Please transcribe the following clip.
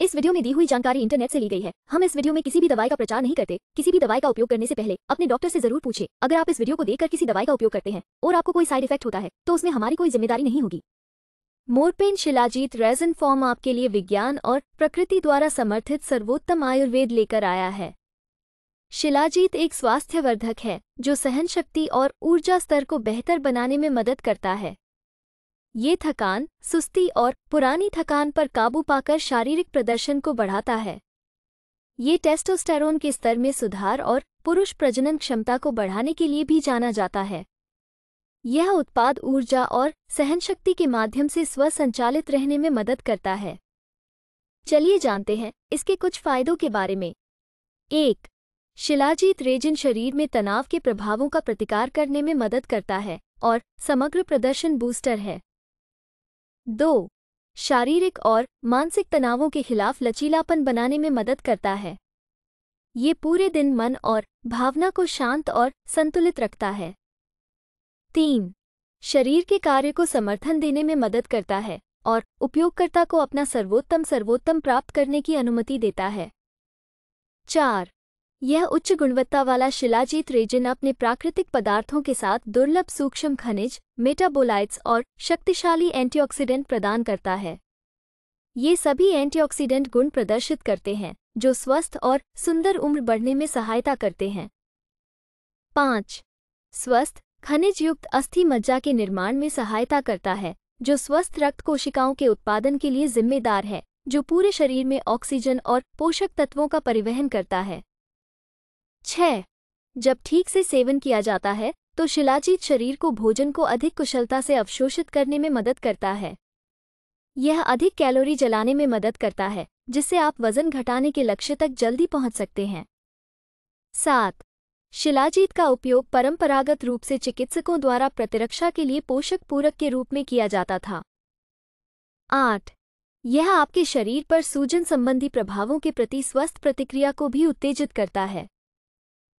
इस वीडियो में दी हुई जानकारी इंटरनेट से ली गई है हम इस वीडियो में किसी भी दवाई का प्रचार नहीं करते किसी भी दवाई का उपयोग करने से पहले अपने डॉक्टर से जरूर पूछे अगर आप इस वीडियो को देखकर किसी दवाई का उपयोग करते हैं और आपको कोई साइड इफेक्ट होता है तो उसमें हमारी कोई जिम्मेदारी नहीं होगी मोरपेन शिलाजीत रेजन फॉर्म आपके लिए विज्ञान और प्रकृति द्वारा समर्थित सर्वोत्तम आयुर्वेद लेकर आया है शिलाजीत एक स्वास्थ्यवर्धक है जो सहन शक्ति और ऊर्जा स्तर को बेहतर बनाने में मदद करता है ये थकान सुस्ती और पुरानी थकान पर काबू पाकर शारीरिक प्रदर्शन को बढ़ाता है ये टेस्टोस्टेरोन के स्तर में सुधार और पुरुष प्रजनन क्षमता को बढ़ाने के लिए भी जाना जाता है यह उत्पाद ऊर्जा और सहनशक्ति के माध्यम से स्वसंचालित रहने में मदद करता है चलिए जानते हैं इसके कुछ फायदों के बारे में एक शिलाजीत रेजिन शरीर में तनाव के प्रभावों का प्रतिकार करने में मदद करता है और समग्र प्रदर्शन बूस्टर है दो शारीरिक और मानसिक तनावों के खिलाफ लचीलापन बनाने में मदद करता है ये पूरे दिन मन और भावना को शांत और संतुलित रखता है तीन शरीर के कार्य को समर्थन देने में मदद करता है और उपयोगकर्ता को अपना सर्वोत्तम सर्वोत्तम प्राप्त करने की अनुमति देता है चार यह उच्च गुणवत्ता वाला शिलाजीत रेजिन अपने प्राकृतिक पदार्थों के साथ दुर्लभ सूक्ष्म खनिज मेटाबोलाइट्स और शक्तिशाली एंटीऑक्सीडेंट प्रदान करता है ये सभी एंटीऑक्सीडेंट गुण प्रदर्शित करते हैं जो स्वस्थ और सुंदर उम्र बढ़ने में सहायता करते हैं पाँच स्वस्थ खनिज युक्त अस्थि मज्जा के निर्माण में सहायता करता है जो स्वस्थ रक्त कोशिकाओं के उत्पादन के लिए जिम्मेदार है जो पूरे शरीर में ऑक्सीजन और पोषक तत्वों का परिवहन करता है छह जब ठीक से सेवन किया जाता है तो शिलाजीत शरीर को भोजन को अधिक कुशलता से अवशोषित करने में मदद करता है यह अधिक कैलोरी जलाने में मदद करता है जिससे आप वजन घटाने के लक्ष्य तक जल्दी पहुंच सकते हैं सात शिलाजीत का उपयोग परंपरागत रूप से चिकित्सकों द्वारा प्रतिरक्षा के लिए पोषक पूरक के रूप में किया जाता था आठ यह आपके शरीर पर सूजन संबंधी प्रभावों के प्रति स्वस्थ प्रतिक्रिया को भी उत्तेजित करता है